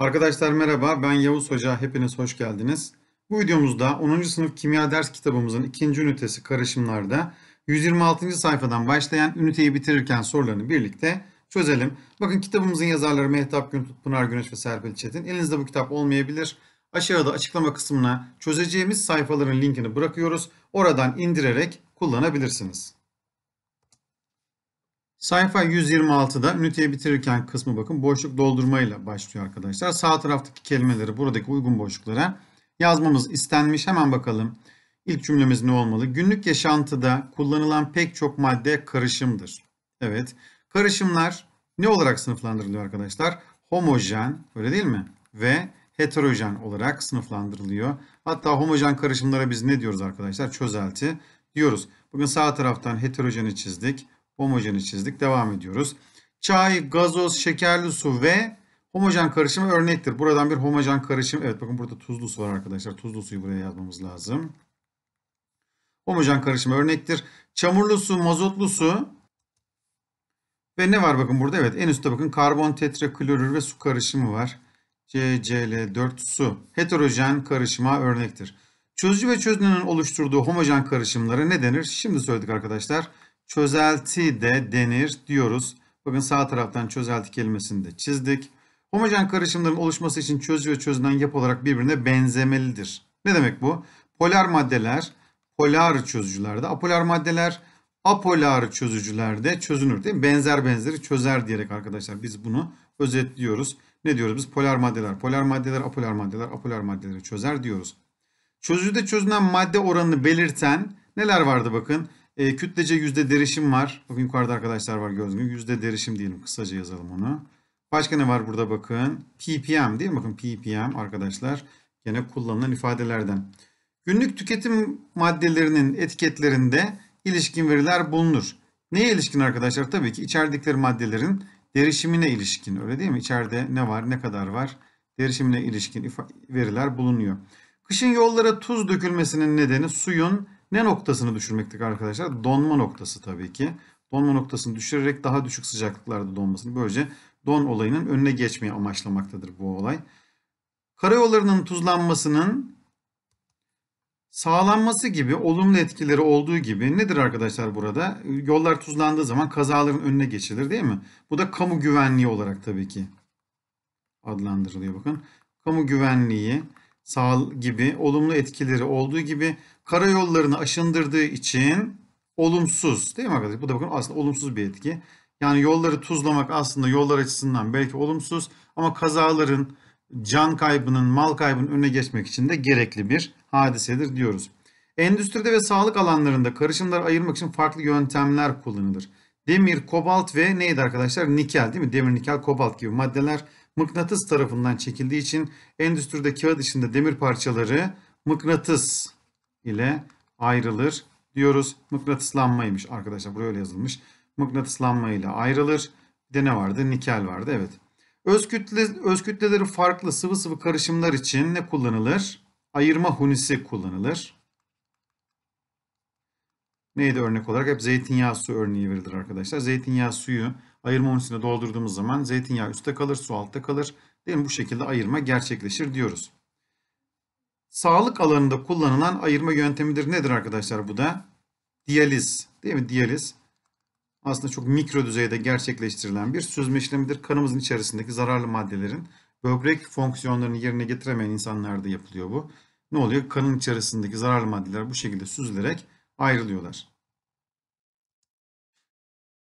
Arkadaşlar merhaba ben Yavuz Hoca hepiniz hoş geldiniz. Bu videomuzda 10. sınıf kimya ders kitabımızın 2. ünitesi karışımlarda 126. sayfadan başlayan üniteyi bitirirken sorularını birlikte çözelim. Bakın kitabımızın yazarları Mehtap Güntut, Pınar Güneş ve Serpil Çetin. Elinizde bu kitap olmayabilir. Aşağıda açıklama kısmına çözeceğimiz sayfaların linkini bırakıyoruz. Oradan indirerek kullanabilirsiniz. Sayfa 126'da üniteyi bitirirken kısmı bakın boşluk doldurmayla başlıyor arkadaşlar. Sağ taraftaki kelimeleri buradaki uygun boşluklara yazmamız istenmiş. Hemen bakalım ilk cümlemiz ne olmalı? Günlük yaşantıda kullanılan pek çok madde karışımdır. Evet karışımlar ne olarak sınıflandırılıyor arkadaşlar? Homojen öyle değil mi? Ve heterojen olarak sınıflandırılıyor. Hatta homojen karışımlara biz ne diyoruz arkadaşlar? Çözelti diyoruz. Bugün sağ taraftan heterojeni çizdik homojeni çizdik. Devam ediyoruz. Çay, gazoz, şekerli su ve homojen karışımı örnektir. Buradan bir homojen karışım. Evet bakın burada tuzlu su var arkadaşlar. Tuzlu suyu buraya yazmamız lazım. Homojen karışımı örnektir. Çamurlu su, mazotlu su ve ne var bakın burada? Evet en üstte bakın karbon klorür ve su karışımı var. CCl4 su heterojen karışıma örnektir. Çözücü ve çözünenin oluşturduğu homojen karışımlara ne denir? Şimdi söyledik arkadaşlar çözelti de denir diyoruz. Bakın sağ taraftan çözelti kelimesini de çizdik. Homojen karışımların oluşması için çözücü ve çözünen yapı olarak birbirine benzemelidir. Ne demek bu? Polar maddeler polar çözücülerde, apolar maddeler apolar çözücülerde çözünür değil mi? Benzer benzeri çözer diyerek arkadaşlar biz bunu özetliyoruz. Ne diyoruz biz? Polar maddeler, polar maddeler, apolar maddeler, apolar maddeleri çözer diyoruz. Çözücüde çözünen madde oranını belirten neler vardı bakın? E, kütlece yüzde derişim var. Bakın yukarıda arkadaşlar var gördüğünüz gibi. Yüzde derişim diyelim. Kısaca yazalım onu. Başka ne var burada bakın. PPM değil mi? Bakın PPM arkadaşlar. Gene kullanılan ifadelerden. Günlük tüketim maddelerinin etiketlerinde ilişkin veriler bulunur. Neye ilişkin arkadaşlar? Tabii ki içerdikleri maddelerin derişimine ilişkin. Öyle değil mi? İçeride ne var, ne kadar var? Derişimine ilişkin veriler bulunuyor. Kışın yollara tuz dökülmesinin nedeni suyun ne noktasını düşürmektik arkadaşlar? Donma noktası tabii ki. Donma noktasını düşürerek daha düşük sıcaklıklarda donmasını böylece don olayının önüne geçmeyi amaçlamaktadır bu olay. Karayollarının tuzlanmasının sağlanması gibi olumlu etkileri olduğu gibi nedir arkadaşlar burada? Yollar tuzlandığı zaman kazaların önüne geçilir değil mi? Bu da kamu güvenliği olarak tabii ki adlandırılıyor bakın. Kamu güvenliği sağ gibi olumlu etkileri olduğu gibi karayollarını aşındırdığı için olumsuz değil mi arkadaşlar? Bu da bakın aslında olumsuz bir etki. Yani yolları tuzlamak aslında yollar açısından belki olumsuz ama kazaların, can kaybının, mal kaybının önüne geçmek için de gerekli bir hadisedir diyoruz. Endüstride ve sağlık alanlarında karışımları ayırmak için farklı yöntemler kullanılır. Demir, kobalt ve neydi arkadaşlar? Nikel değil mi? Demir, nikel, kobalt gibi maddeler mıknatıs tarafından çekildiği için endüstride kağıt içinde demir parçaları mıknatıs ile ayrılır diyoruz. Mıknatıslanmaymış arkadaşlar. Buraya öyle yazılmış. Mıknatıslanma ile ayrılır. Bir de ne vardı? Nikel vardı. Evet. Öz, kütle, öz kütleleri farklı sıvı sıvı karışımlar için ne kullanılır? Ayırma hunisi kullanılır. Neydi örnek olarak? Hep zeytinyağı su örneği verilir arkadaşlar. Zeytinyağı suyu ayırma hunisine doldurduğumuz zaman zeytinyağı üstte kalır, su altta kalır. Değil mi? Bu şekilde ayırma gerçekleşir diyoruz sağlık alanında kullanılan ayırma yöntemidir. Nedir arkadaşlar bu da? Diyaliz. Değil mi? Diyaliz. Aslında çok mikro düzeyde gerçekleştirilen bir süzme işlemidir. Kanımızın içerisindeki zararlı maddelerin böbrek fonksiyonlarını yerine getiremeyen insanlarda yapılıyor bu. Ne oluyor? Kanın içerisindeki zararlı maddeler bu şekilde süzülerek ayrılıyorlar.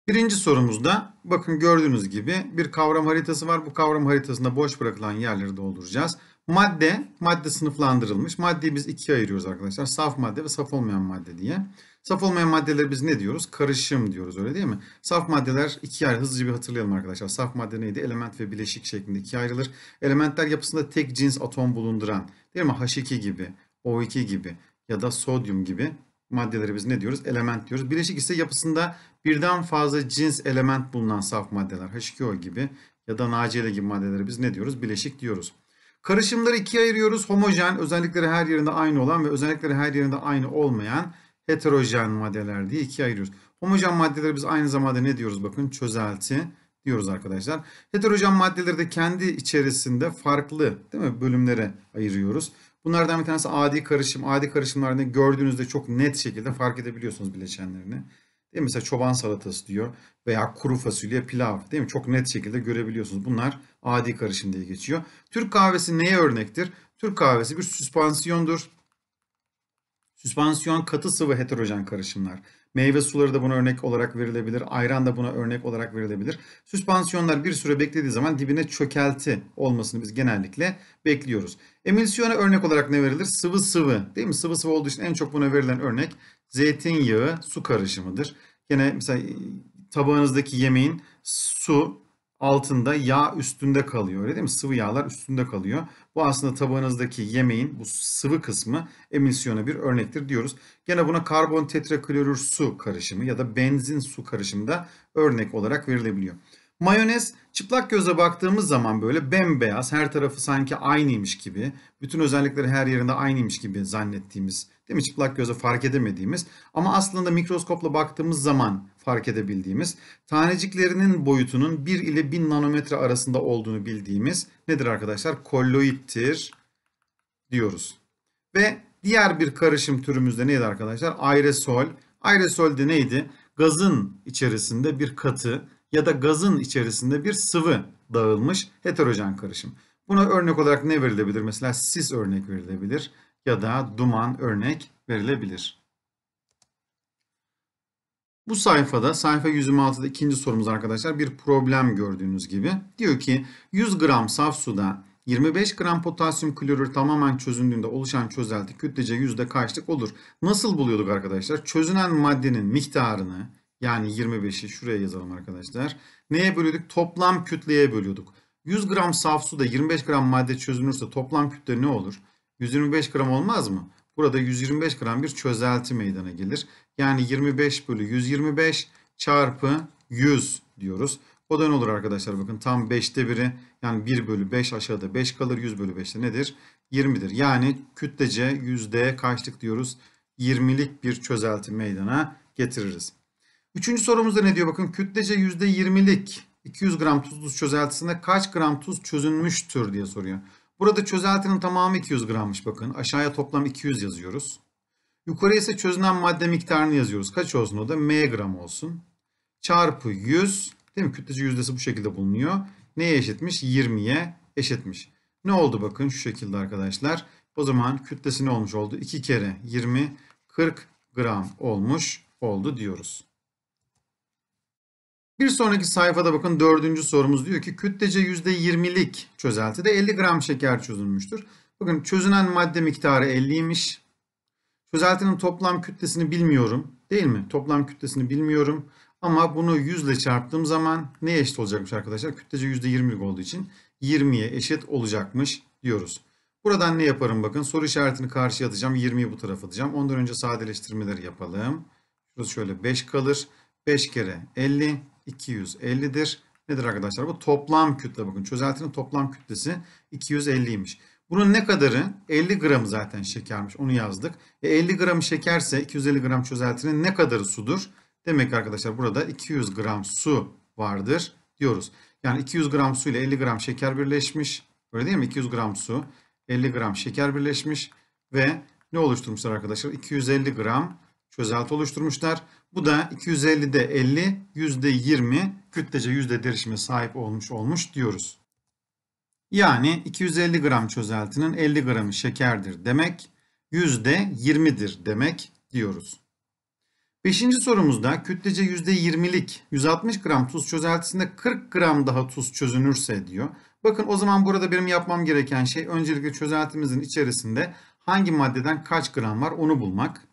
Birinci sorumuzda bakın gördüğünüz gibi bir kavram haritası var. Bu kavram haritasında boş bırakılan yerleri dolduracağız. Madde, madde sınıflandırılmış. Maddeyi biz ikiye ayırıyoruz arkadaşlar. Saf madde ve saf olmayan madde diye. Saf olmayan maddeleri biz ne diyoruz? Karışım diyoruz öyle değil mi? Saf maddeler ikiye ayrı. Hızlıca bir hatırlayalım arkadaşlar. Saf madde neydi? Element ve bileşik şeklinde ikiye ayrılır. Elementler yapısında tek cins atom bulunduran değil mi? H2 gibi, O2 gibi ya da sodyum gibi maddeleri biz ne diyoruz? Element diyoruz. Bileşik ise yapısında birden fazla cins element bulunan saf maddeler. H2O gibi ya da NaCl gibi maddeleri biz ne diyoruz? Bileşik diyoruz. Karışımları ikiye ayırıyoruz. Homojen, özellikleri her yerinde aynı olan ve özellikleri her yerinde aynı olmayan heterojen maddeler diye ikiye ayırıyoruz. Homojen maddeleri biz aynı zamanda ne diyoruz bakın çözelti diyoruz arkadaşlar. Heterojen maddeleri de kendi içerisinde farklı değil mi bölümlere ayırıyoruz. Bunlardan bir tanesi adi karışım. Adi karışımlarını gördüğünüzde çok net şekilde fark edebiliyorsunuz bileşenlerini. Değil mi? Mesela çoban salatası diyor veya kuru fasulye pilav değil mi? Çok net şekilde görebiliyorsunuz. Bunlar adi karışım diye geçiyor. Türk kahvesi neye örnektir? Türk kahvesi bir süspansiyondur. Süspansiyon katı sıvı heterojen karışımlar. Meyve suları da buna örnek olarak verilebilir. Ayran da buna örnek olarak verilebilir. Süspansiyonlar bir süre beklediği zaman dibine çökelti olmasını biz genellikle bekliyoruz. Emülsiyona örnek olarak ne verilir? Sıvı sıvı değil mi? Sıvı sıvı olduğu için en çok buna verilen örnek zeytinyağı su karışımıdır. Yine mesela e, tabağınızdaki yemeğin su, altında yağ üstünde kalıyor öyle değil mi? Sıvı yağlar üstünde kalıyor. Bu aslında tabağınızdaki yemeğin bu sıvı kısmı emisyona bir örnektir diyoruz. Gene buna karbon tetraklorür su karışımı ya da benzin su karışımı da örnek olarak verilebiliyor. Mayonez çıplak göze baktığımız zaman böyle bembeyaz her tarafı sanki aynıymış gibi bütün özellikleri her yerinde aynıymış gibi zannettiğimiz değil mi çıplak göze fark edemediğimiz ama aslında mikroskopla baktığımız zaman fark edebildiğimiz, taneciklerinin boyutunun 1 ile 1000 nanometre arasında olduğunu bildiğimiz nedir arkadaşlar? Kolloittir diyoruz. Ve diğer bir karışım türümüzde neydi arkadaşlar? Aerosol. Aerosol de neydi? Gazın içerisinde bir katı ya da gazın içerisinde bir sıvı dağılmış heterojen karışım. Buna örnek olarak ne verilebilir? Mesela sis örnek verilebilir ya da duman örnek verilebilir. Bu sayfada sayfa 126'da ikinci sorumuz arkadaşlar bir problem gördüğünüz gibi. Diyor ki 100 gram saf suda 25 gram potasyum klorür tamamen çözündüğünde oluşan çözelti kütlece yüzde kaçlık olur? Nasıl buluyorduk arkadaşlar? Çözünen maddenin miktarını yani 25'i şuraya yazalım arkadaşlar. Neye bölüyorduk? Toplam kütleye bölüyorduk. 100 gram saf suda 25 gram madde çözünürse toplam kütle ne olur? 125 gram olmaz mı? Burada 125 gram bir çözelti meydana gelir. Yani 25 bölü 125 çarpı 100 diyoruz. O da ne olur arkadaşlar? Bakın tam 5'te biri yani 1 bölü 5 aşağıda 5 kalır. 100 bölü 5'te nedir? 20'dir. Yani kütlece yüzdeye kaçlık diyoruz? 20'lik bir çözelti meydana getiririz. Üçüncü sorumuzda ne diyor? Bakın kütlece %20'lik 200 gram tuzlu çözeltisinde kaç gram tuz çözünmüştür diye soruyor. Burada çözeltinin tamamı 200 grammış bakın. Aşağıya toplam 200 yazıyoruz. Yukarıya ise çözünen madde miktarını yazıyoruz. Kaç olsun o da? M gram olsun. Çarpı 100. Değil mi? Kütlece yüzdesi bu şekilde bulunuyor. Neye eşitmiş? 20'ye eşitmiş. Ne oldu bakın şu şekilde arkadaşlar. O zaman kütlesi ne olmuş oldu? 2 kere 20 40 gram olmuş oldu diyoruz. Bir sonraki sayfada bakın dördüncü sorumuz diyor ki kütlece %20'lik çözeltide 50 gram şeker çözülmüştür. Bakın çözünen madde miktarı 50'ymiş. Çözeltinin toplam kütlesini bilmiyorum değil mi? Toplam kütlesini bilmiyorum. Ama bunu 100 ile çarptığım zaman ne eşit olacakmış arkadaşlar? Kütlece %20'lik olduğu için 20'ye eşit olacakmış diyoruz. Buradan ne yaparım bakın soru işaretini karşıya atacağım. 20'yi bu tarafa atacağım. Ondan önce sadeleştirmeleri yapalım. Şurası şöyle 5 kalır. 5 kere 50. 250'dir. Nedir arkadaşlar? Bu toplam kütle bakın. Çözeltinin toplam kütlesi 250'ymiş. Bunun ne kadarı? 50 gramı zaten şekermiş. Onu yazdık. E 50 gram şekerse 250 gram çözeltinin ne kadarı sudur? Demek ki arkadaşlar burada 200 gram su vardır diyoruz. Yani 200 gram su ile 50 gram şeker birleşmiş. Öyle değil mi? 200 gram su, 50 gram şeker birleşmiş ve ne oluşturmuşlar arkadaşlar? 250 gram gözaltı oluşturmuşlar. Bu da 250'de 50, %20 kütlece yüzde derişime sahip olmuş olmuş diyoruz. Yani 250 gram çözeltinin 50 gramı şekerdir demek, %20'dir demek diyoruz. Beşinci sorumuzda kütlece %20'lik 160 gram tuz çözeltisinde 40 gram daha tuz çözünürse diyor. Bakın o zaman burada benim yapmam gereken şey öncelikle çözeltimizin içerisinde hangi maddeden kaç gram var onu bulmak.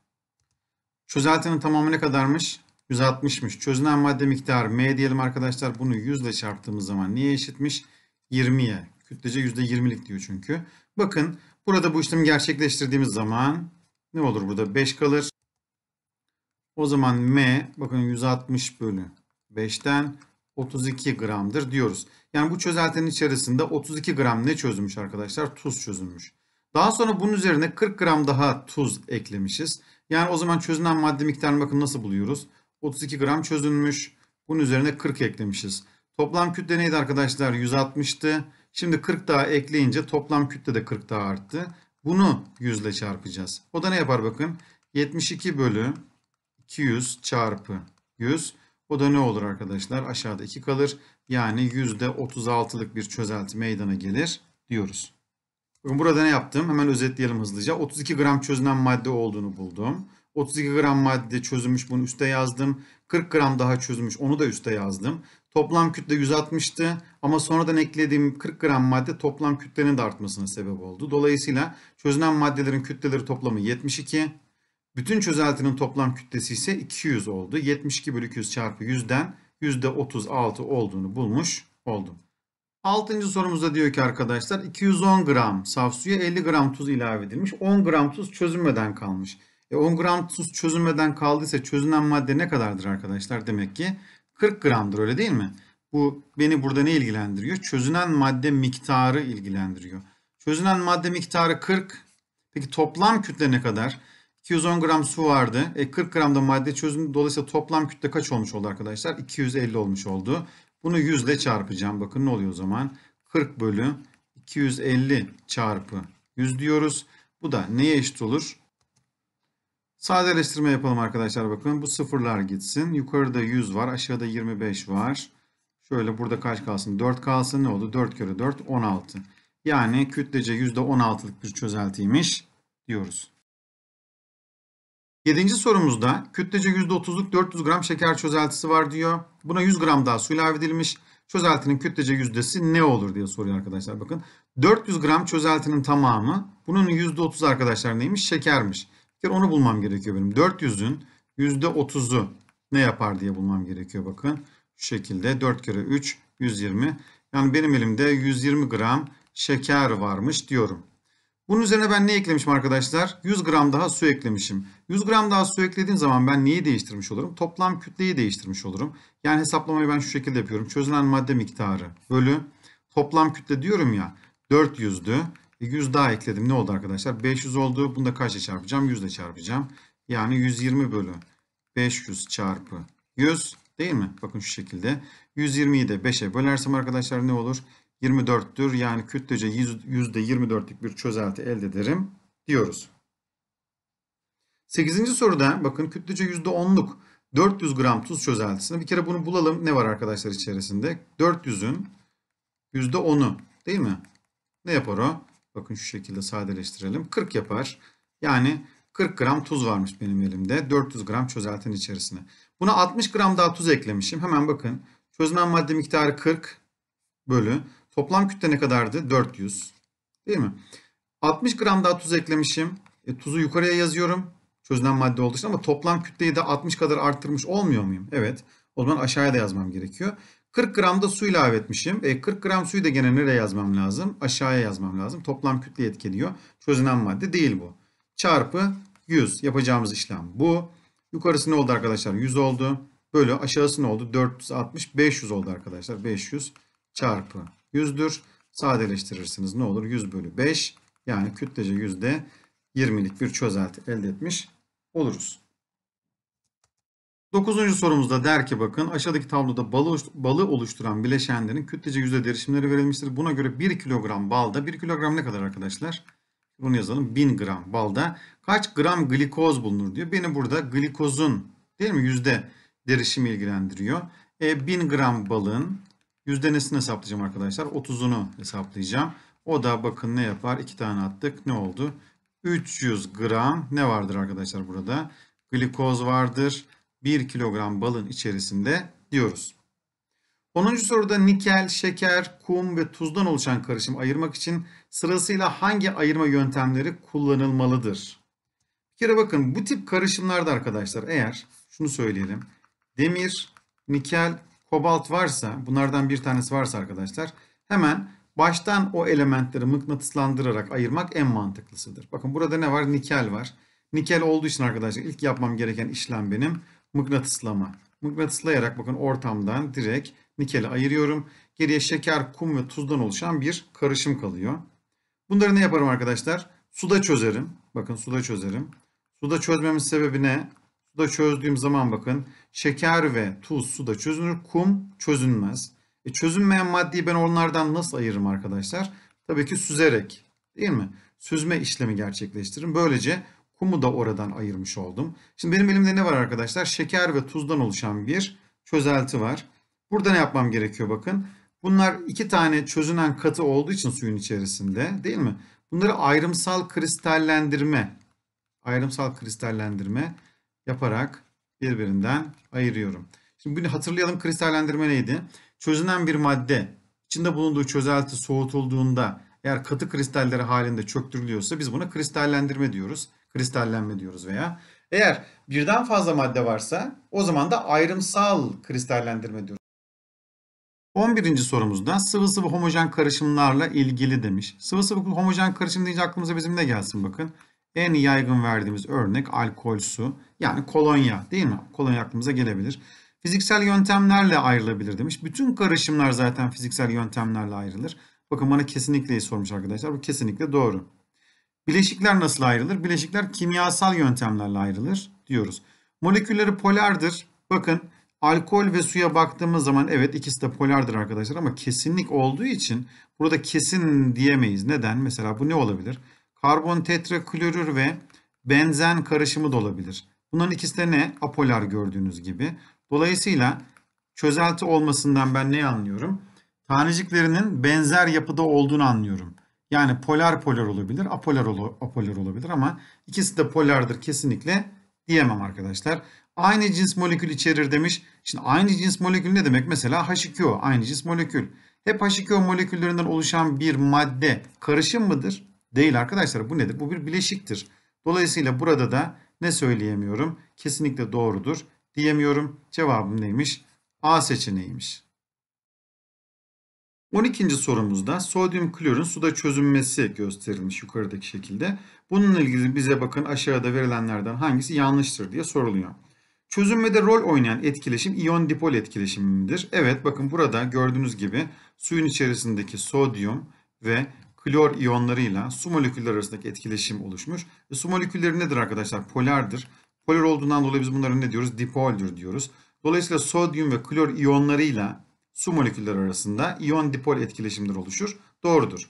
Çözeltinin tamamı ne kadarmış? 160'mış. Çözünen madde miktarı M diyelim arkadaşlar. Bunu 100 ile çarptığımız zaman niye eşitmiş? 20'ye. Kütlece %20'lik diyor çünkü. Bakın burada bu işlemi gerçekleştirdiğimiz zaman ne olur burada? 5 kalır. O zaman M bakın 160 bölü 5'ten 32 gramdır diyoruz. Yani bu çözeltinin içerisinde 32 gram ne çözülmüş arkadaşlar? Tuz çözülmüş. Daha sonra bunun üzerine 40 gram daha tuz eklemişiz. Yani o zaman çözünen madde miktarını bakın nasıl buluyoruz? 32 gram çözünmüş. Bunun üzerine 40 eklemişiz. Toplam kütle neydi arkadaşlar? 160'tı. Şimdi 40 daha ekleyince toplam kütle de 40 daha arttı. Bunu 100 ile çarpacağız. O da ne yapar bakın? 72 bölü 200 çarpı 100. O da ne olur arkadaşlar? Aşağıda 2 kalır. Yani %36'lık bir çözelti meydana gelir diyoruz burada ne yaptım? Hemen özetleyelim hızlıca. 32 gram çözünen madde olduğunu buldum. 32 gram madde çözülmüş bunu üste yazdım. 40 gram daha çözülmüş onu da üste yazdım. Toplam kütle 160'tı ama sonradan eklediğim 40 gram madde toplam kütlenin de artmasına sebep oldu. Dolayısıyla çözünen maddelerin kütleleri toplamı 72. Bütün çözeltinin toplam kütlesi ise 200 oldu. 72 bölü 200 çarpı 100'den %36 olduğunu bulmuş oldum. Altıncı sorumuzda diyor ki arkadaşlar 210 gram saf suya 50 gram tuz ilave edilmiş. 10 gram tuz çözünmeden kalmış. E 10 gram tuz çözünmeden kaldıysa çözünen madde ne kadardır arkadaşlar? Demek ki 40 gramdır öyle değil mi? Bu beni burada ne ilgilendiriyor? Çözünen madde miktarı ilgilendiriyor. Çözünen madde miktarı 40. Peki toplam kütle ne kadar? 210 gram su vardı. E 40 gram da madde çözündü. Dolayısıyla toplam kütle kaç olmuş oldu arkadaşlar? 250 olmuş oldu. Bunu yüzle çarpacağım. Bakın ne oluyor o zaman? 40 bölü 250 çarpı 100 diyoruz. Bu da neye eşit olur? Sadeleştirme yapalım arkadaşlar bakın. Bu sıfırlar gitsin. Yukarıda 100 var. Aşağıda 25 var. Şöyle burada kaç kalsın? 4 kalsın. Ne oldu? 4 kere 4 16. Yani kütlece %16'lık bir çözeltiymiş diyoruz. Yedinci sorumuzda kütlece %30'luk 400 gram şeker çözeltisi var diyor. Buna 100 gram daha su ilave edilmiş. Çözeltinin kütlece yüzdesi ne olur diye soruyor arkadaşlar bakın. 400 gram çözeltinin tamamı bunun %30 arkadaşlar neymiş? Şekermiş. Bir onu bulmam gerekiyor benim. 400'ün %30'u ne yapar diye bulmam gerekiyor bakın. Şu şekilde 4 kere 3 120. Yani benim elimde 120 gram şeker varmış diyorum. Bunun üzerine ben ne eklemişim arkadaşlar? 100 gram daha su eklemişim. 100 gram daha su eklediğim zaman ben neyi değiştirmiş olurum? Toplam kütleyi değiştirmiş olurum. Yani hesaplamayı ben şu şekilde yapıyorum. Çözülen madde miktarı bölü toplam kütle diyorum ya 400'dü. 100 e, daha ekledim. Ne oldu arkadaşlar? 500 oldu. Bunu da kaçla çarpacağım? 100 ile çarpacağım. Yani 120 bölü 500 çarpı 100 değil mi? Bakın şu şekilde. 120'yi de 5'e bölersem arkadaşlar ne olur? 24'tür. Yani kütlece %24'lük bir çözelti elde ederim diyoruz. 8. soruda bakın kütlece %10'luk 400 gram tuz çözeltisini bir kere bunu bulalım. Ne var arkadaşlar içerisinde? 400'ün %10'u değil mi? Ne yapar o? Bakın şu şekilde sadeleştirelim. 40 yapar. Yani 40 gram tuz varmış benim elimde. 400 gram çözeltin içerisine. Buna 60 gram daha tuz eklemişim. Hemen bakın. Çözmen madde miktarı 40 bölü Toplam kütle ne kadardı? 400. Değil mi? 60 gram daha tuz eklemişim. E, tuzu yukarıya yazıyorum. Çözünen madde olduğu için ama toplam kütleyi de 60 kadar arttırmış olmuyor muyum? Evet. O zaman aşağıya da yazmam gerekiyor. 40 gram da su ilave etmişim. E, 40 gram suyu da gene nereye yazmam lazım? Aşağıya yazmam lazım. Toplam kütle etkiliyor. Çözünen madde değil bu. Çarpı 100 yapacağımız işlem bu. Yukarısı ne oldu arkadaşlar? 100 oldu. Bölü aşağısı ne oldu? 460, 500 oldu arkadaşlar. 500 çarpı 100'dür. Sadeleştirirsiniz ne olur 100 bölü 5 yani kütlece yüzde %20'lik bir çözelti elde etmiş oluruz. Dokuzuncu sorumuzda der ki bakın aşağıdaki tabloda balı, balı oluşturan bileşenlerin kütlece yüzde derişimleri verilmiştir. Buna göre 1 kilogram balda 1 kilogram ne kadar arkadaşlar? Bunu yazalım 1000 gram balda kaç gram glikoz bulunur diyor. Beni burada glikozun değil mi yüzde derişimi ilgilendiriyor. E, 1000 gram balın Yüzdenesini hesaplayacağım arkadaşlar. 30'unu hesaplayacağım. O da bakın ne yapar? 2 tane attık. Ne oldu? 300 gram ne vardır arkadaşlar burada? Glikoz vardır. 1 kilogram balın içerisinde diyoruz. 10. soruda nikel, şeker, kum ve tuzdan oluşan karışım ayırmak için sırasıyla hangi ayırma yöntemleri kullanılmalıdır? Bir kere bakın bu tip karışımlarda arkadaşlar eğer şunu söyleyelim. Demir, nikel, kobalt varsa, bunlardan bir tanesi varsa arkadaşlar hemen baştan o elementleri mıknatıslandırarak ayırmak en mantıklısıdır. Bakın burada ne var? Nikel var. Nikel olduğu için arkadaşlar ilk yapmam gereken işlem benim mıknatıslama. Mıknatıslayarak bakın ortamdan direkt nikeli ayırıyorum. Geriye şeker, kum ve tuzdan oluşan bir karışım kalıyor. Bunları ne yaparım arkadaşlar? Suda çözerim. Bakın suda çözerim. Suda çözmemin sebebi ne? Da çözdüğüm zaman bakın şeker ve tuz suda çözünür. Kum çözünmez. E çözünmeyen maddeyi ben onlardan nasıl ayırırım arkadaşlar? Tabii ki süzerek değil mi? Süzme işlemi gerçekleştiririm. Böylece kumu da oradan ayırmış oldum. Şimdi benim elimde ne var arkadaşlar? Şeker ve tuzdan oluşan bir çözelti var. Burada ne yapmam gerekiyor bakın. Bunlar iki tane çözünen katı olduğu için suyun içerisinde değil mi? Bunları ayrımsal kristallendirme, ayrımsal kristallendirme yaparak birbirinden ayırıyorum. Şimdi bunu hatırlayalım kristallendirme neydi? Çözünen bir madde içinde bulunduğu çözelti soğutulduğunda eğer katı kristalleri halinde çöktürülüyorsa biz buna kristallendirme diyoruz. Kristallenme diyoruz veya. Eğer birden fazla madde varsa o zaman da ayrımsal kristallendirme diyoruz. 11. sorumuzda sıvı sıvı homojen karışımlarla ilgili demiş. Sıvı sıvı homojen karışım deyince aklımıza bizim ne gelsin bakın. En yaygın verdiğimiz örnek alkol su yani kolonya değil mi? Kolonya aklımıza gelebilir. Fiziksel yöntemlerle ayrılabilir demiş. Bütün karışımlar zaten fiziksel yöntemlerle ayrılır. Bakın bana kesinlikle sormuş arkadaşlar. Bu kesinlikle doğru. Bileşikler nasıl ayrılır? Bileşikler kimyasal yöntemlerle ayrılır diyoruz. Molekülleri polardır. Bakın alkol ve suya baktığımız zaman evet ikisi de polardır arkadaşlar ama kesinlik olduğu için burada kesin diyemeyiz. Neden? Mesela bu ne olabilir? karbon tetraklorür ve benzen karışımı da olabilir. Bunların ikisi de ne? Apolar gördüğünüz gibi. Dolayısıyla çözelti olmasından ben ne anlıyorum? Taneciklerinin benzer yapıda olduğunu anlıyorum. Yani polar polar olabilir, apolar, apolar olabilir ama ikisi de polardır kesinlikle diyemem arkadaşlar. Aynı cins molekül içerir demiş. Şimdi aynı cins molekül ne demek? Mesela H2O aynı cins molekül. Hep H2O moleküllerinden oluşan bir madde karışım mıdır? değil arkadaşlar. Bu nedir? Bu bir bileşiktir. Dolayısıyla burada da ne söyleyemiyorum? Kesinlikle doğrudur diyemiyorum. Cevabım neymiş? A seçeneğiymiş. 12. sorumuzda sodyum klorun suda çözünmesi gösterilmiş yukarıdaki şekilde. Bununla ilgili bize bakın aşağıda verilenlerden hangisi yanlıştır diye soruluyor. Çözünmede rol oynayan etkileşim iyon dipol etkileşimidir. Evet bakın burada gördüğünüz gibi suyun içerisindeki sodyum ve klor iyonlarıyla su molekülleri arasındaki etkileşim oluşmuş. E, su molekülleri nedir arkadaşlar? Polardır. Polar olduğundan dolayı biz bunları ne diyoruz? Dipoldür diyoruz. Dolayısıyla sodyum ve klor iyonlarıyla su molekülleri arasında iyon dipol etkileşimler oluşur. Doğrudur.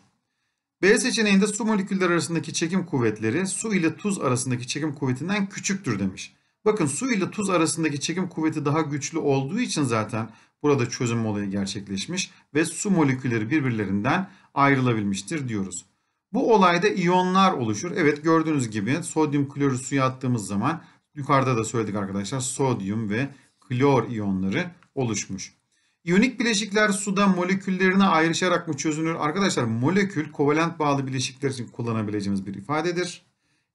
B seçeneğinde su molekülleri arasındaki çekim kuvvetleri su ile tuz arasındaki çekim kuvvetinden küçüktür demiş. Bakın su ile tuz arasındaki çekim kuvveti daha güçlü olduğu için zaten burada çözüm olayı gerçekleşmiş ve su molekülleri birbirlerinden ayrılabilmiştir diyoruz. Bu olayda iyonlar oluşur. Evet gördüğünüz gibi sodyum klorür suya attığımız zaman yukarıda da söyledik arkadaşlar sodyum ve klor iyonları oluşmuş. İyonik bileşikler suda moleküllerine ayrışarak mı çözünür? Arkadaşlar molekül kovalent bağlı bileşikler için kullanabileceğimiz bir ifadedir.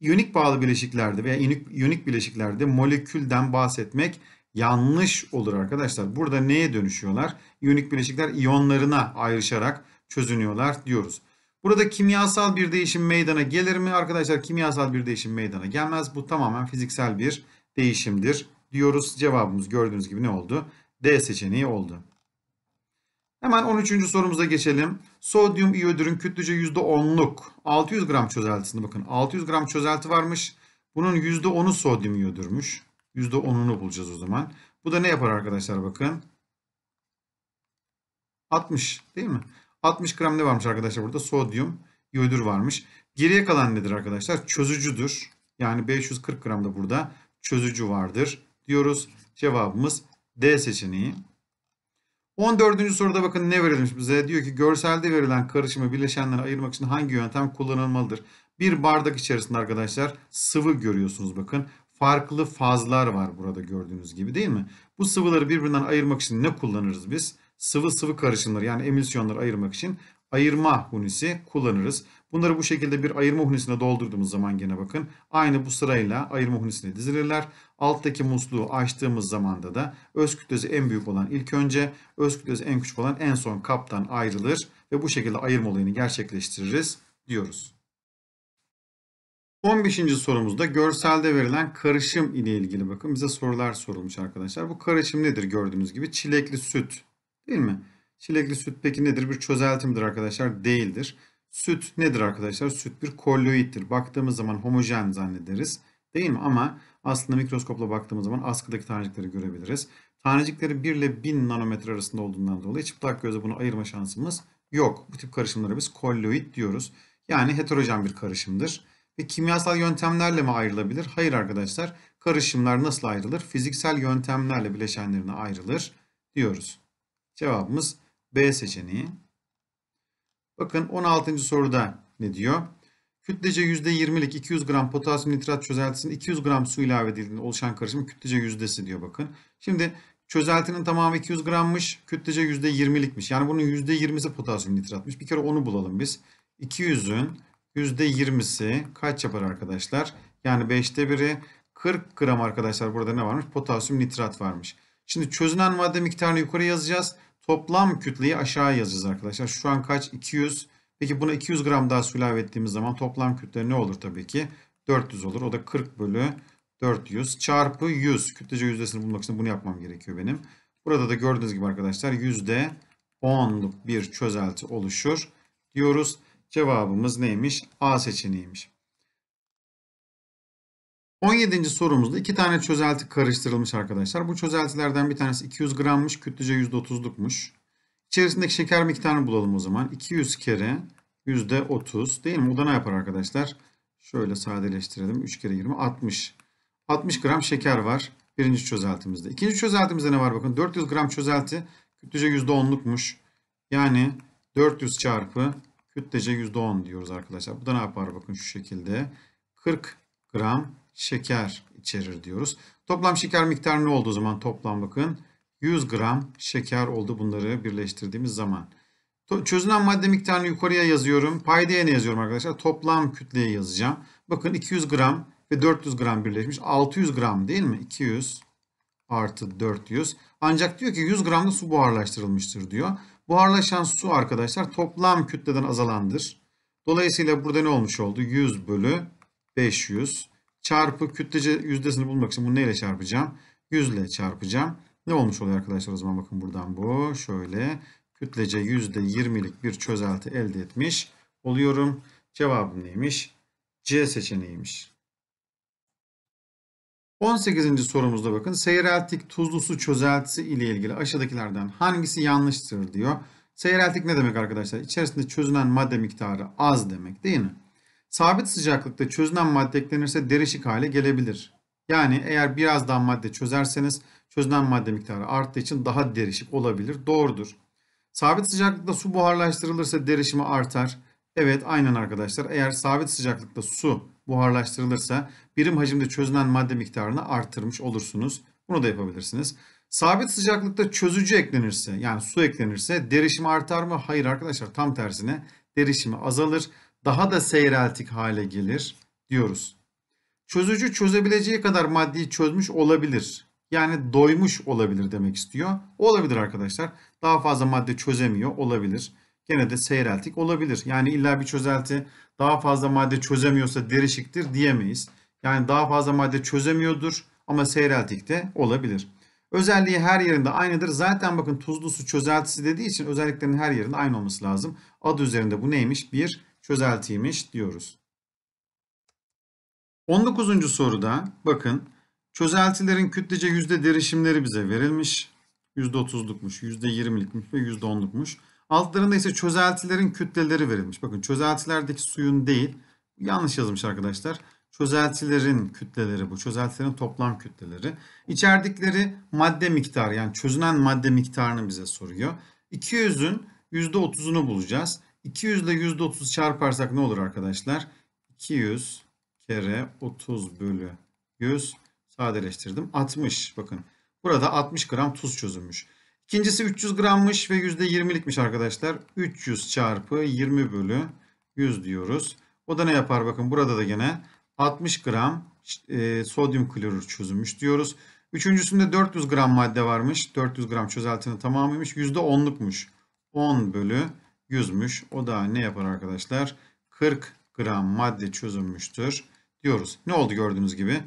İyonik bağlı bileşiklerde veya iyonik bileşiklerde molekülden bahsetmek yanlış olur arkadaşlar. Burada neye dönüşüyorlar? İyonik bileşikler iyonlarına ayrışarak çözünüyorlar diyoruz. Burada kimyasal bir değişim meydana gelir mi? Arkadaşlar kimyasal bir değişim meydana gelmez. Bu tamamen fiziksel bir değişimdir diyoruz. Cevabımız gördüğünüz gibi ne oldu? D seçeneği oldu. Hemen 13. sorumuza geçelim. Sodyum iyodürün kütlece %10'luk 600 gram çözeltisinde bakın 600 gram çözelti varmış. Bunun %10'u sodyum iyodürmüş. %10'unu bulacağız o zaman. Bu da ne yapar arkadaşlar bakın. 60 değil mi? 60 gram ne varmış arkadaşlar burada? Sodyum iodür varmış. Geriye kalan nedir arkadaşlar? Çözücüdür. Yani 540 gram da burada çözücü vardır diyoruz. Cevabımız D seçeneği. 14. soruda bakın ne verilmiş bize? Diyor ki görselde verilen karışımı bileşenlere ayırmak için hangi yöntem kullanılmalıdır? Bir bardak içerisinde arkadaşlar sıvı görüyorsunuz bakın farklı fazlar var burada gördüğünüz gibi değil mi? Bu sıvıları birbirinden ayırmak için ne kullanırız biz? Sıvı sıvı karışımları yani emülsiyonları ayırmak için ayırma hunisi kullanırız. Bunları bu şekilde bir ayırma hunisine doldurduğumuz zaman gene bakın aynı bu sırayla ayırma hunisine dizilirler. Alttaki musluğu açtığımız zamanda da öz kütlesi en büyük olan ilk önce, öz kütlesi en küçük olan en son kaptan ayrılır ve bu şekilde ayırma olayını gerçekleştiririz diyoruz. 15. sorumuzda görselde verilen karışım ile ilgili bakın bize sorular sorulmuş arkadaşlar. Bu karışım nedir gördüğünüz gibi? Çilekli süt değil mi? Çilekli süt peki nedir? Bir çözeltimdir arkadaşlar? Değildir. Süt nedir arkadaşlar? Süt bir kolloidtir. Baktığımız zaman homojen zannederiz. Değil mi? Ama aslında mikroskopla baktığımız zaman askıdaki tanecikleri görebiliriz. Tanecikleri 1 ile 1000 nanometre arasında olduğundan dolayı çıplak gözle bunu ayırma şansımız yok. Bu tip karışımlara biz kolloid diyoruz. Yani heterojen bir karışımdır ve kimyasal yöntemlerle mi ayrılabilir? Hayır arkadaşlar. Karışımlar nasıl ayrılır? Fiziksel yöntemlerle bileşenlerine ayrılır diyoruz. Cevabımız B seçeneği. Bakın 16. soruda ne diyor? Kütlece %20'lik 200 gram potasyum nitrat çözeltisinin 200 gram su ilave edildiğinde oluşan karışım kütlece yüzdesi diyor bakın. Şimdi çözeltinin tamamı 200 grammış, kütlece %20'likmiş. Yani bunun %20'si potasyum nitratmış. Bir kere onu bulalım biz. 200'ün %20'si kaç yapar arkadaşlar? Yani 5'te biri 40 gram arkadaşlar burada ne varmış? Potasyum nitrat varmış. Şimdi çözünen madde miktarını yukarı yazacağız. Toplam kütleyi aşağı yazacağız arkadaşlar. Şu an kaç? 200. Peki buna 200 gram daha su ettiğimiz zaman toplam kütle ne olur tabii ki? 400 olur. O da 40 bölü 400 çarpı 100. Kütlece yüzdesini bulmak için bunu yapmam gerekiyor benim. Burada da gördüğünüz gibi arkadaşlar yüzde %10'luk bir çözelti oluşur diyoruz. Cevabımız neymiş? A seçeneğiymiş. 17. sorumuzda iki tane çözelti karıştırılmış arkadaşlar. Bu çözeltilerden bir tanesi 200 grammış, kütlece %30'lukmuş. İçerisindeki şeker miktarını bulalım o zaman. 200 kere %30 değil mi? Bu da ne yapar arkadaşlar? Şöyle sadeleştirelim. 3 kere 20 60. 60 gram şeker var birinci çözeltimizde. İkinci çözeltimizde ne var bakın? 400 gram çözelti kütlece %10'lukmuş. Yani 400 çarpı kütlece %10 diyoruz arkadaşlar. Bu da ne yapar bakın şu şekilde. 40 gram şeker içerir diyoruz. Toplam şeker miktarı ne oldu o zaman? Toplam bakın 100 gram şeker oldu bunları birleştirdiğimiz zaman. Çözünen madde miktarını yukarıya yazıyorum. Paydaya ne yazıyorum arkadaşlar? Toplam kütleye yazacağım. Bakın 200 gram ve 400 gram birleşmiş. 600 gram değil mi? 200 artı 400. Ancak diyor ki 100 gram da su buharlaştırılmıştır diyor. Buharlaşan su arkadaşlar toplam kütleden azalandır. Dolayısıyla burada ne olmuş oldu? 100 bölü 500 çarpı kütlece yüzdesini bulmak için bunu neyle çarpacağım? 100 ile çarpacağım. Ne olmuş oluyor arkadaşlar o zaman bakın buradan bu şöyle kütlece %20'lik bir çözelti elde etmiş oluyorum. Cevabım neymiş? C seçeneğiymiş. 18. sorumuzda bakın seyreltik tuzlu su çözeltisi ile ilgili aşağıdakilerden hangisi yanlıştır diyor. Seyreltik ne demek arkadaşlar? İçerisinde çözünen madde miktarı az demek değil mi? Sabit sıcaklıkta çözünen madde eklenirse derişik hale gelebilir. Yani eğer biraz daha madde çözerseniz çözünen madde miktarı arttığı için daha derişik olabilir. Doğrudur. Sabit sıcaklıkta su buharlaştırılırsa derişimi artar. Evet aynen arkadaşlar eğer sabit sıcaklıkta su buharlaştırılırsa birim hacimde çözünen madde miktarını arttırmış olursunuz. Bunu da yapabilirsiniz. Sabit sıcaklıkta çözücü eklenirse yani su eklenirse derişim artar mı? Hayır arkadaşlar tam tersine derişimi azalır. Daha da seyreltik hale gelir diyoruz. Çözücü çözebileceği kadar maddeyi çözmüş olabilir. Yani doymuş olabilir demek istiyor. Olabilir arkadaşlar. Daha fazla madde çözemiyor olabilir gene de seyreltik olabilir. Yani illa bir çözelti daha fazla madde çözemiyorsa derişiktir diyemeyiz. Yani daha fazla madde çözemiyordur ama seyreltik de olabilir. Özelliği her yerinde aynıdır. Zaten bakın tuzlu su çözeltisi dediği için özelliklerinin her yerinde aynı olması lazım. Adı üzerinde bu neymiş? Bir çözeltiymiş diyoruz. 19. soruda bakın çözeltilerin kütlece yüzde derişimleri bize verilmiş. %30'lukmuş, %20'likmiş ve %10'lukmuş. Altlarında ise çözeltilerin kütleleri verilmiş. Bakın çözeltilerdeki suyun değil. Yanlış yazmış arkadaşlar. Çözeltilerin kütleleri bu. Çözeltilerin toplam kütleleri. İçerdikleri madde miktarı yani çözünen madde miktarını bize soruyor. 200'ün %30'unu bulacağız. 200 ile %30 çarparsak ne olur arkadaşlar? 200 kere 30 bölü 100 sadeleştirdim. 60 bakın. Burada 60 gram tuz çözülmüş. İkincisi 300 grammış ve %20'likmiş arkadaşlar. 300 çarpı 20 bölü 100 diyoruz. O da ne yapar? Bakın burada da gene 60 gram e, sodyum klorür çözülmüş diyoruz. Üçüncüsünde 400 gram madde varmış. 400 gram çözeltinin tamamıymış. %10'lukmuş. 10 bölü 100'müş. O da ne yapar arkadaşlar? 40 gram madde çözülmüştür diyoruz. Ne oldu gördüğünüz gibi?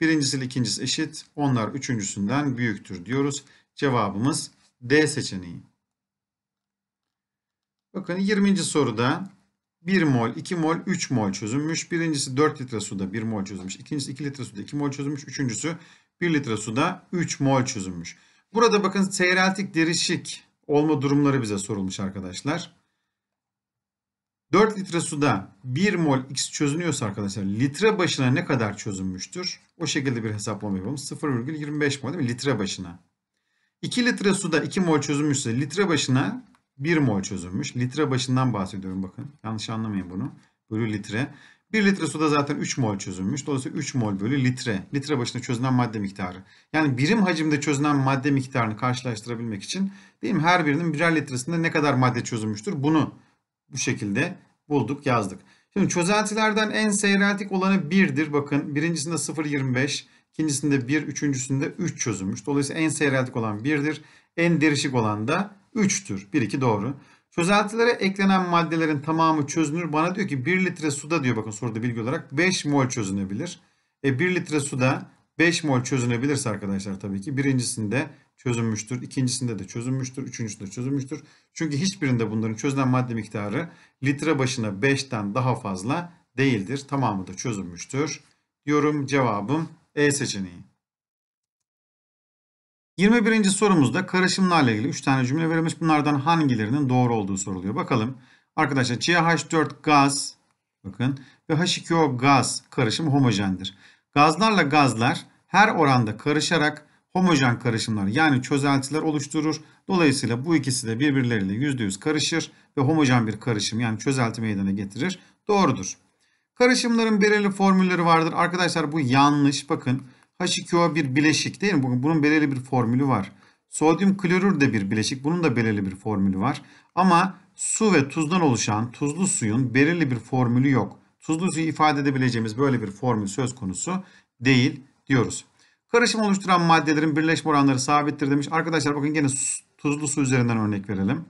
Birincisi ile ikincisi eşit. Onlar üçüncüsünden büyüktür diyoruz. Cevabımız D seçeneği. Bakın 20. soruda 1 mol, 2 mol, 3 mol çözülmüş. Birincisi 4 litre suda 1 mol çözülmüş. İkincisi 2 litre suda 2 mol çözülmüş. Üçüncüsü 1 litre suda 3 mol çözülmüş. Burada bakın seyreltik derişik olma durumları bize sorulmuş arkadaşlar. 4 litre suda 1 mol X çözünüyorsa arkadaşlar litre başına ne kadar çözünmüştür? O şekilde bir hesaplama yapalım. 0,25 mol değil mi? Litre başına. 2 litre suda 2 mol çözülmüşse litre başına 1 mol çözülmüş. Litre başından bahsediyorum bakın. Yanlış anlamayın bunu. Bölü litre. 1 litre suda zaten 3 mol çözülmüş. Dolayısıyla 3 mol bölü litre. Litre başına çözünen madde miktarı. Yani birim hacimde çözünen madde miktarını karşılaştırabilmek için değil mi? Her birinin birer litresinde ne kadar madde çözülmüştür? Bunu bu şekilde bulduk, yazdık. Şimdi çözeltilerden en seyreltik olanı 1'dir. Bakın birincisinde 0.25, ikincisinde 1, üçüncüsünde 3 üç çözülmüş. Dolayısıyla en seyreltik olan 1'dir. En derişik olan da 3'tür. 1, 2 doğru. Çözeltilere eklenen maddelerin tamamı çözünür. Bana diyor ki 1 litre suda diyor bakın soruda bilgi olarak 5 mol çözünebilir. E 1 litre suda 5 mol çözünebilirse arkadaşlar tabii ki birincisinde çözülmüştür. ikincisinde de çözülmüştür. Üçüncüsünde de çözülmüştür. Çünkü hiçbirinde bunların çözülen madde miktarı litre başına 5'ten daha fazla değildir. Tamamı da çözülmüştür. Diyorum cevabım e seçeneği. 21. sorumuzda karışımlarla ilgili 3 tane cümle verilmiş. Bunlardan hangilerinin doğru olduğu soruluyor. Bakalım. Arkadaşlar CH4 gaz bakın ve H2O gaz karışım homojendir. Gazlarla gazlar her oranda karışarak homojen karışımlar yani çözeltiler oluşturur. Dolayısıyla bu ikisi de birbirleriyle %100 karışır ve homojen bir karışım yani çözelti meydana getirir. Doğrudur. Karışımların belirli formülleri vardır. Arkadaşlar bu yanlış. Bakın H2O bir bileşik değil mi? Bunun belirli bir formülü var. Sodyum klorür de bir bileşik. Bunun da belirli bir formülü var. Ama su ve tuzdan oluşan tuzlu suyun belirli bir formülü yok. Tuzlu suyu ifade edebileceğimiz böyle bir formül söz konusu değil diyoruz. Karışım oluşturan maddelerin birleşme oranları sabittir demiş. Arkadaşlar bakın yine tuzlu su üzerinden örnek verelim.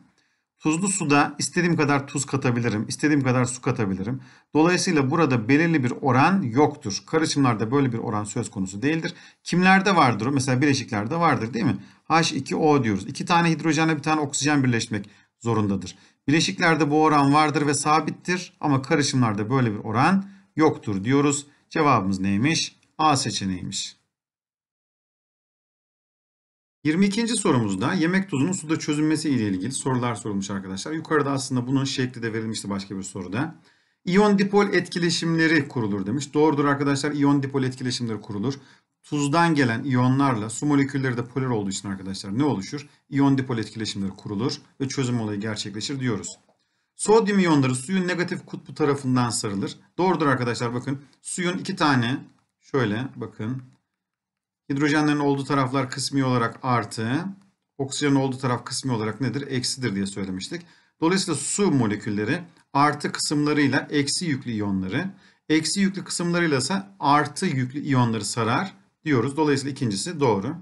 Tuzlu suda istediğim kadar tuz katabilirim, istediğim kadar su katabilirim. Dolayısıyla burada belirli bir oran yoktur. Karışımlarda böyle bir oran söz konusu değildir. Kimlerde vardır Mesela bileşiklerde vardır değil mi? H2O diyoruz. İki tane hidrojenle bir tane oksijen birleşmek zorundadır. Bileşiklerde bu oran vardır ve sabittir ama karışımlarda böyle bir oran yoktur diyoruz. Cevabımız neymiş? A seçeneğiymiş. 22. sorumuzda yemek tuzunun suda çözünmesi ile ilgili sorular sorulmuş arkadaşlar. Yukarıda aslında bunun şekli de verilmişti başka bir soruda. İyon dipol etkileşimleri kurulur demiş. Doğrudur arkadaşlar iyon dipol etkileşimleri kurulur. Tuzdan gelen iyonlarla su molekülleri de polar olduğu için arkadaşlar ne oluşur? İyon dipol etkileşimleri kurulur ve çözüm olayı gerçekleşir diyoruz. Sodyum iyonları suyun negatif kutbu tarafından sarılır. Doğrudur arkadaşlar bakın suyun iki tane şöyle bakın Hidrojenlerin olduğu taraflar kısmi olarak artı, oksijenin olduğu taraf kısmi olarak nedir? Eksidir diye söylemiştik. Dolayısıyla su molekülleri artı kısımlarıyla eksi yüklü iyonları, eksi yüklü kısımlarıyla ise artı yüklü iyonları sarar diyoruz. Dolayısıyla ikincisi doğru.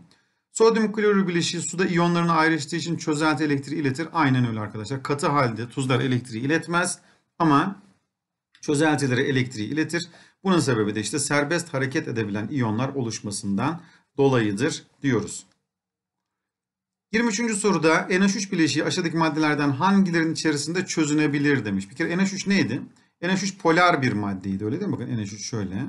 Sodyum klorür bileşiği suda iyonlarını ayrıştığı için çözelti elektriği iletir. Aynen öyle arkadaşlar. Katı halde tuzlar elektriği iletmez ama çözeltilere elektriği iletir. Bunun sebebi de işte serbest hareket edebilen iyonlar oluşmasından dolayıdır diyoruz. 23. soruda NH3 bileşiği aşağıdaki maddelerden hangilerin içerisinde çözünebilir demiş. Bir kere NH3 neydi? NH3 polar bir maddeydi öyle değil mi? Bakın NH3 şöyle.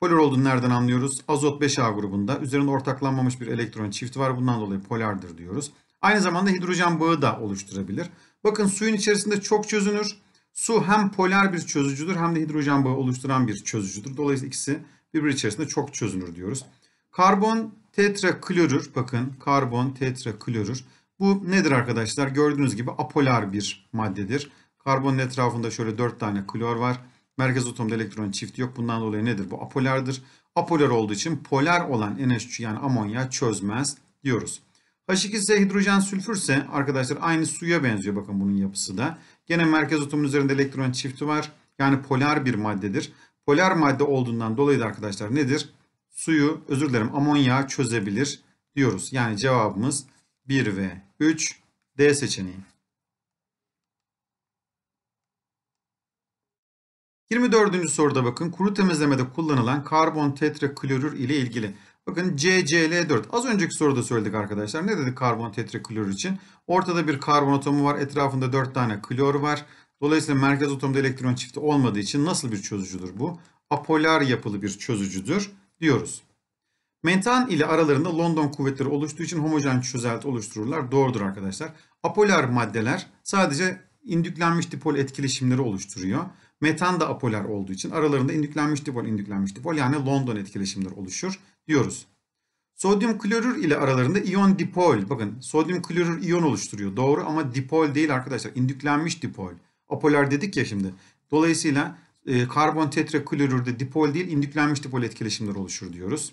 Polar olduğunu nereden anlıyoruz? Azot 5A grubunda. Üzerinde ortaklanmamış bir elektron çifti var. Bundan dolayı polardır diyoruz. Aynı zamanda hidrojen bağı da oluşturabilir. Bakın suyun içerisinde çok çözünür. Su hem polar bir çözücüdür hem de hidrojen bağı oluşturan bir çözücüdür. Dolayısıyla ikisi birbiri içerisinde çok çözünür diyoruz. Karbon tetraklorür bakın karbon tetraklorür. Bu nedir arkadaşlar? Gördüğünüz gibi apolar bir maddedir. Karbonun etrafında şöyle 4 tane klor var. Merkez atomda elektron çifti yok. Bundan dolayı nedir? Bu apolardır. Apolar olduğu için polar olan NH3 yani amonya çözmez diyoruz. H2S hidrojen sülfürse arkadaşlar aynı suya benziyor bakın bunun yapısı da. Gene merkez atomun üzerinde elektron çifti var. Yani polar bir maddedir. Polar madde olduğundan dolayı da arkadaşlar nedir? Suyu, özür dilerim amonya çözebilir diyoruz. Yani cevabımız 1 ve 3 D seçeneği. 24. soruda bakın kuru temizlemede kullanılan karbon tetraklorür ile ilgili. Bakın CCl4 az önceki soruda söyledik arkadaşlar. Ne dedik karbon tetraklorür için? Ortada bir karbon atomu var. Etrafında 4 tane klor var. Dolayısıyla merkez atomda elektron çifti olmadığı için nasıl bir çözücüdür bu? Apolar yapılı bir çözücüdür diyoruz. Mentan ile aralarında London kuvvetleri oluştuğu için homojen çözelti oluştururlar. Doğrudur arkadaşlar. Apolar maddeler sadece indüklenmiş dipol etkileşimleri oluşturuyor. Metan da apolar olduğu için aralarında indüklenmiş dipol, indüklenmiş dipol yani London etkileşimleri oluşur diyoruz. Sodyum klorür ile aralarında iyon dipol. Bakın sodyum klorür iyon oluşturuyor. Doğru ama dipol değil arkadaşlar. indüklenmiş dipol apolar dedik ya şimdi. Dolayısıyla e, karbon tetraklorürde dipol değil indüklenmiş dipol etkileşimler oluşur diyoruz.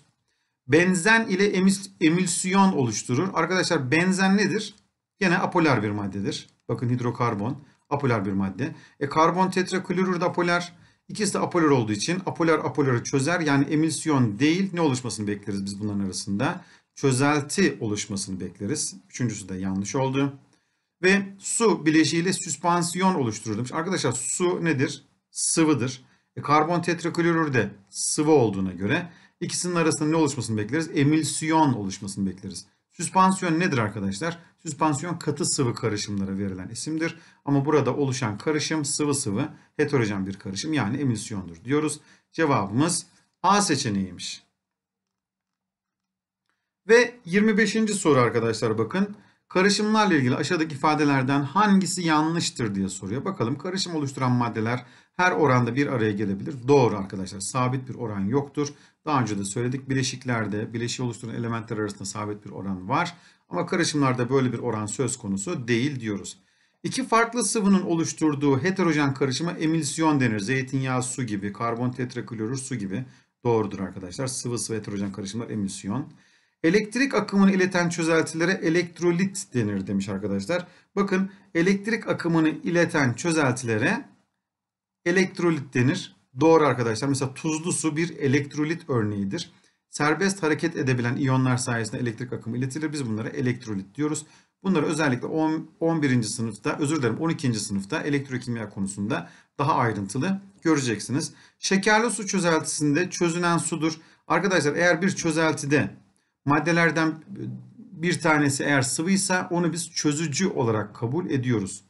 Benzen ile emis, emülsiyon oluşturur. Arkadaşlar benzen nedir? Gene apolar bir maddedir. Bakın hidrokarbon apolar bir madde. E, karbon tetraklorür de apolar. İkisi de apolar olduğu için apolar apoları çözer. Yani emülsiyon değil ne oluşmasını bekleriz biz bunların arasında? Çözelti oluşmasını bekleriz. Üçüncüsü de yanlış oldu ve su bileşiğiyle süspansiyon oluşturur demiş. Arkadaşlar su nedir? Sıvıdır. E, karbon tetraklorür de sıvı olduğuna göre ikisinin arasında ne oluşmasını bekleriz? Emülsiyon oluşmasını bekleriz. Süspansiyon nedir arkadaşlar? Süspansiyon katı sıvı karışımlara verilen isimdir. Ama burada oluşan karışım sıvı sıvı heterojen bir karışım yani emülsiyondur diyoruz. Cevabımız A seçeneğiymiş. Ve 25. soru arkadaşlar bakın. Karışımlarla ilgili aşağıdaki ifadelerden hangisi yanlıştır diye soruyor. Bakalım karışım oluşturan maddeler her oranda bir araya gelebilir. Doğru arkadaşlar sabit bir oran yoktur. Daha önce de söyledik bileşiklerde bileşiği oluşturan elementler arasında sabit bir oran var. Ama karışımlarda böyle bir oran söz konusu değil diyoruz. İki farklı sıvının oluşturduğu heterojen karışıma emülsiyon denir. Zeytinyağı su gibi, karbon tetraklorür su gibi. Doğrudur arkadaşlar. Sıvı sıvı heterojen karışımlar emülsiyon. Elektrik akımını ileten çözeltilere elektrolit denir demiş arkadaşlar. Bakın elektrik akımını ileten çözeltilere elektrolit denir. Doğru arkadaşlar. Mesela tuzlu su bir elektrolit örneğidir. Serbest hareket edebilen iyonlar sayesinde elektrik akımı iletilir. Biz bunlara elektrolit diyoruz. Bunları özellikle 11. sınıfta, özür dilerim 12. sınıfta elektrokimya konusunda daha ayrıntılı göreceksiniz. Şekerli su çözeltisinde çözünen sudur. Arkadaşlar eğer bir çözeltide Maddelerden bir tanesi eğer sıvıysa onu biz çözücü olarak kabul ediyoruz.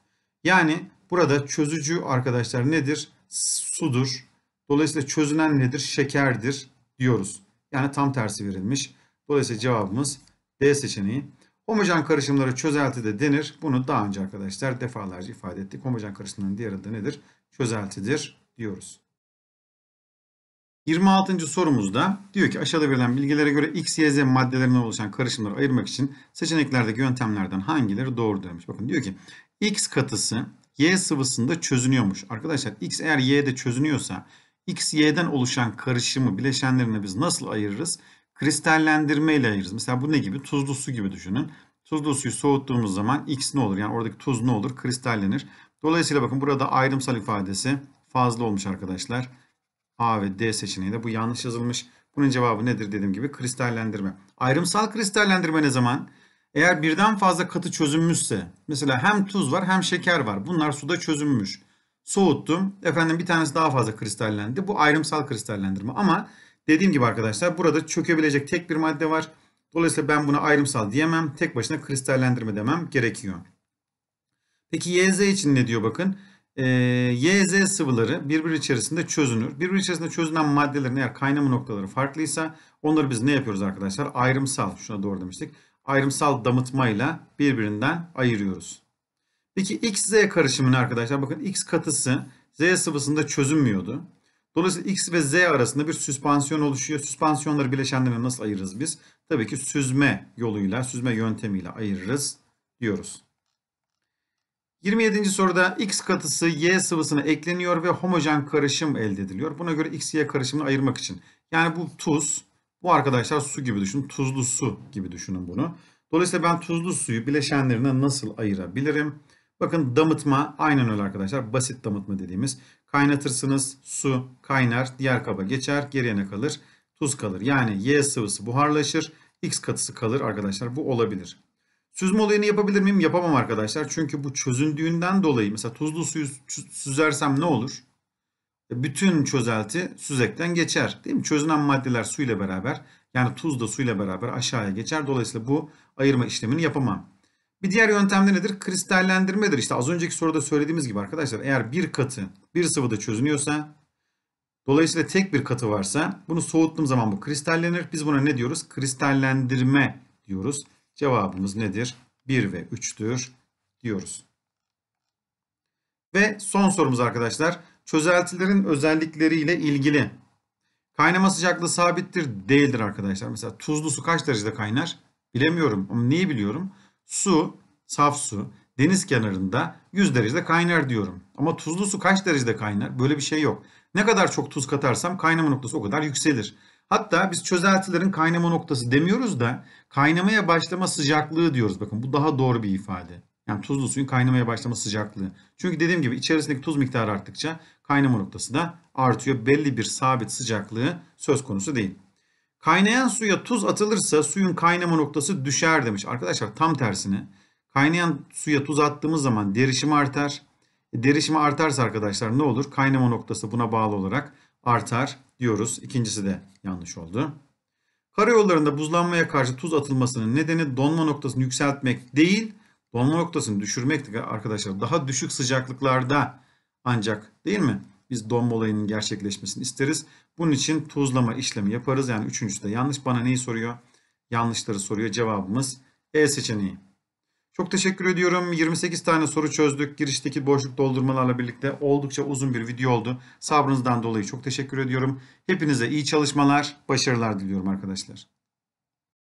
Yani burada çözücü arkadaşlar nedir? Sudur. Dolayısıyla çözünen nedir? Şekerdir diyoruz. Yani tam tersi verilmiş. Dolayısıyla cevabımız D seçeneği. Homojen karışımlara çözelti de denir. Bunu daha önce arkadaşlar defalarca ifade ettik. Homojen karışımların diğer adı nedir? Çözeltidir diyoruz. 26. sorumuzda diyor ki aşağıda verilen bilgilere göre X, Y, Z maddelerinden oluşan karışımları ayırmak için seçeneklerdeki yöntemlerden hangileri doğru demiş. Bakın diyor ki X katısı Y sıvısında çözünüyormuş. Arkadaşlar X eğer Y'de çözünüyorsa X, Y'den oluşan karışımı bileşenlerini biz nasıl ayırırız? Kristallendirme ile ayırırız. Mesela bu ne gibi? Tuzlu su gibi düşünün. Tuzlu suyu soğuttuğumuz zaman X ne olur? Yani oradaki tuz ne olur? Kristallenir. Dolayısıyla bakın burada ayrımsal ifadesi fazla olmuş arkadaşlar. A ve D seçeneği de bu yanlış yazılmış. Bunun cevabı nedir dediğim gibi kristallendirme. Ayrımsal kristallendirme ne zaman? Eğer birden fazla katı çözünmüşse mesela hem tuz var hem şeker var. Bunlar suda çözünmüş. Soğuttum. Efendim bir tanesi daha fazla kristallendi. Bu ayrımsal kristallendirme. Ama dediğim gibi arkadaşlar burada çökebilecek tek bir madde var. Dolayısıyla ben buna ayrımsal diyemem. Tek başına kristallendirme demem gerekiyor. Peki YZ için ne diyor bakın. Ee, YZ sıvıları birbiri içerisinde çözünür. Birbiri içerisinde çözünen maddelerin eğer kaynama noktaları farklıysa onları biz ne yapıyoruz arkadaşlar? Ayrımsal, şuna doğru demiştik. Ayrımsal damıtmayla birbirinden ayırıyoruz. Peki XZ karışımını arkadaşlar bakın X katısı Z sıvısında çözünmüyordu. Dolayısıyla X ve Z arasında bir süspansiyon oluşuyor. Süspansiyonları bileşenlerini nasıl ayırırız biz? Tabii ki süzme yoluyla, süzme yöntemiyle ayırırız diyoruz. 27. soruda x katısı y sıvısına ekleniyor ve homojen karışım elde ediliyor. Buna göre x y karışımını ayırmak için. Yani bu tuz, bu arkadaşlar su gibi düşünün. Tuzlu su gibi düşünün bunu. Dolayısıyla ben tuzlu suyu bileşenlerine nasıl ayırabilirim? Bakın damıtma aynen öyle arkadaşlar. Basit damıtma dediğimiz. Kaynatırsınız su kaynar diğer kaba geçer geriye ne kalır? Tuz kalır. Yani y sıvısı buharlaşır x katısı kalır arkadaşlar bu olabilir. Süzme olayını yapabilir miyim? Yapamam arkadaşlar. Çünkü bu çözündüğünden dolayı mesela tuzlu suyu süzersem ne olur? E, bütün çözelti süzekten geçer. Değil mi? Çözünen maddeler suyla beraber yani tuz da suyla beraber aşağıya geçer. Dolayısıyla bu ayırma işlemini yapamam. Bir diğer yöntem de nedir? Kristallendirmedir. İşte az önceki soruda söylediğimiz gibi arkadaşlar eğer bir katı bir sıvıda çözünüyorsa dolayısıyla tek bir katı varsa bunu soğuttuğum zaman bu kristallenir. Biz buna ne diyoruz? Kristallendirme diyoruz. Cevabımız nedir? 1 ve 3'tür diyoruz. Ve son sorumuz arkadaşlar. Çözeltilerin özellikleriyle ilgili. Kaynama sıcaklığı sabittir değildir arkadaşlar. Mesela tuzlu su kaç derecede kaynar? Bilemiyorum ama neyi biliyorum? Su, saf su deniz kenarında 100 derecede kaynar diyorum. Ama tuzlu su kaç derecede kaynar? Böyle bir şey yok. Ne kadar çok tuz katarsam kaynama noktası o kadar yükselir. Hatta biz çözeltilerin kaynama noktası demiyoruz da kaynamaya başlama sıcaklığı diyoruz. Bakın bu daha doğru bir ifade. Yani tuzlu suyun kaynamaya başlama sıcaklığı. Çünkü dediğim gibi içerisindeki tuz miktarı arttıkça kaynama noktası da artıyor. Belli bir sabit sıcaklığı söz konusu değil. Kaynayan suya tuz atılırsa suyun kaynama noktası düşer demiş. Arkadaşlar tam tersine. Kaynayan suya tuz attığımız zaman derişimi artar. E, derişimi artarsa arkadaşlar ne olur? Kaynama noktası buna bağlı olarak artar diyoruz. İkincisi de yanlış oldu. Karayollarında buzlanmaya karşı tuz atılmasının nedeni donma noktasını yükseltmek değil, donma noktasını düşürmekti arkadaşlar. Daha düşük sıcaklıklarda ancak değil mi? Biz donma olayının gerçekleşmesini isteriz. Bunun için tuzlama işlemi yaparız. Yani üçüncüsü de yanlış. Bana neyi soruyor? Yanlışları soruyor. Cevabımız E seçeneği. Çok teşekkür ediyorum. 28 tane soru çözdük. Girişteki boşluk doldurmalarla birlikte oldukça uzun bir video oldu. Sabrınızdan dolayı çok teşekkür ediyorum. Hepinize iyi çalışmalar, başarılar diliyorum arkadaşlar.